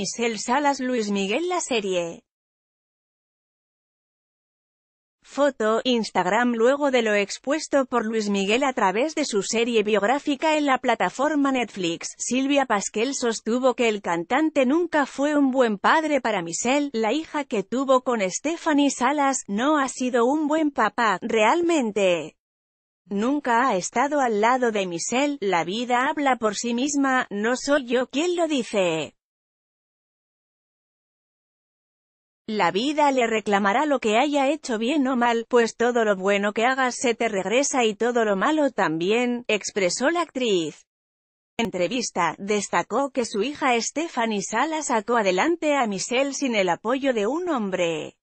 Michelle Salas Luis Miguel La serie. Foto, Instagram Luego de lo expuesto por Luis Miguel a través de su serie biográfica en la plataforma Netflix, Silvia Pasquel sostuvo que el cantante nunca fue un buen padre para Michelle, la hija que tuvo con Stephanie Salas, no ha sido un buen papá, realmente. Nunca ha estado al lado de Michelle, la vida habla por sí misma, no soy yo quien lo dice. La vida le reclamará lo que haya hecho bien o mal, pues todo lo bueno que hagas se te regresa y todo lo malo también, expresó la actriz. En Entrevista, destacó que su hija Stephanie Sala sacó adelante a Michelle sin el apoyo de un hombre.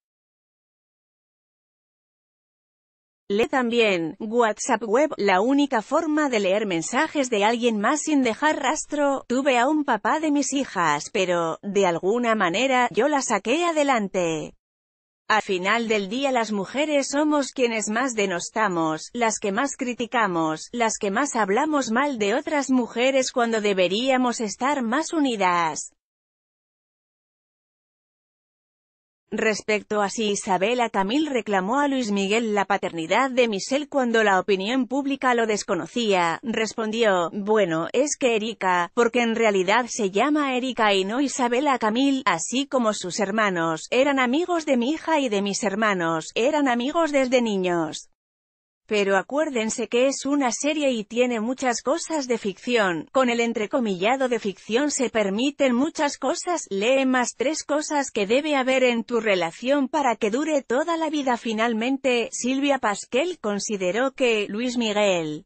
Le también, WhatsApp Web, la única forma de leer mensajes de alguien más sin dejar rastro, tuve a un papá de mis hijas, pero, de alguna manera, yo la saqué adelante. Al final del día las mujeres somos quienes más denostamos, las que más criticamos, las que más hablamos mal de otras mujeres cuando deberíamos estar más unidas. Respecto a si Isabela Camil reclamó a Luis Miguel la paternidad de Michelle cuando la opinión pública lo desconocía, respondió, bueno, es que Erika, porque en realidad se llama Erika y no Isabela Camil, así como sus hermanos, eran amigos de mi hija y de mis hermanos, eran amigos desde niños. Pero acuérdense que es una serie y tiene muchas cosas de ficción, con el entrecomillado de ficción se permiten muchas cosas, lee más tres cosas que debe haber en tu relación para que dure toda la vida. Finalmente, Silvia Pasquel consideró que, Luis Miguel,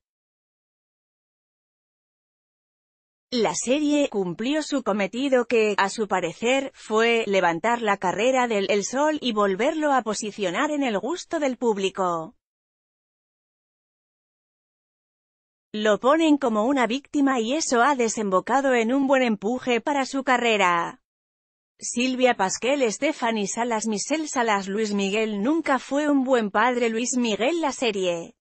La serie cumplió su cometido que, a su parecer, fue levantar la carrera del El Sol y volverlo a posicionar en el gusto del público. Lo ponen como una víctima y eso ha desembocado en un buen empuje para su carrera. Silvia Pasquel Stephanie Salas Michel Salas Luis Miguel nunca fue un buen padre Luis Miguel la serie